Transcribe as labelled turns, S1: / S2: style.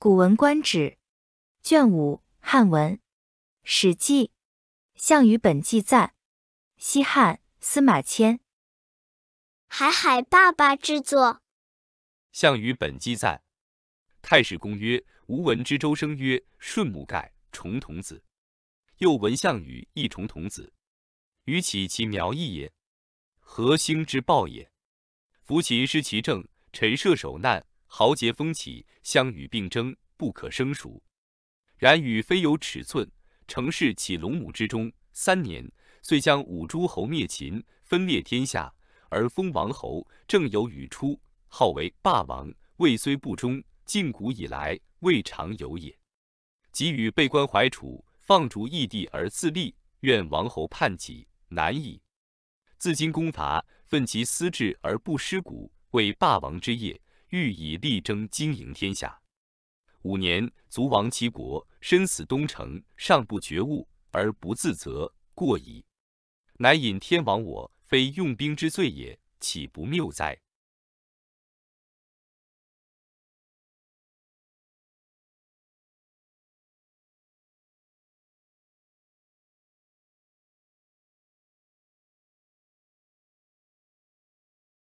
S1: 《古文观止》卷五，汉文，《史记》项羽本纪赞，
S2: 西汉
S1: 司马迁。
S2: 海海爸爸制作。
S3: 项羽本纪赞，太史公曰：吾闻之周生曰：“顺母盖重童子。”又闻项羽亦重童子，于其其苗裔也？何兴之暴也？夫其失其政，陈涉首难。豪杰风起，相与并争，不可生疏。然与非有尺寸，乘势起龙母之中，三年，遂将五诸侯灭秦，分裂天下，而封王侯。正有与出，号为霸王。位虽不终，近古以来未尝有也。及与被关怀楚，放逐异地而自立，怨王侯叛己，难矣。自今攻伐，奋其私志而不失古，为霸王之业。欲以力争经营天下，五年卒亡齐国，身死东城，尚不觉悟而不自责，过矣。乃引天亡我，非用兵之罪也，岂不谬哉？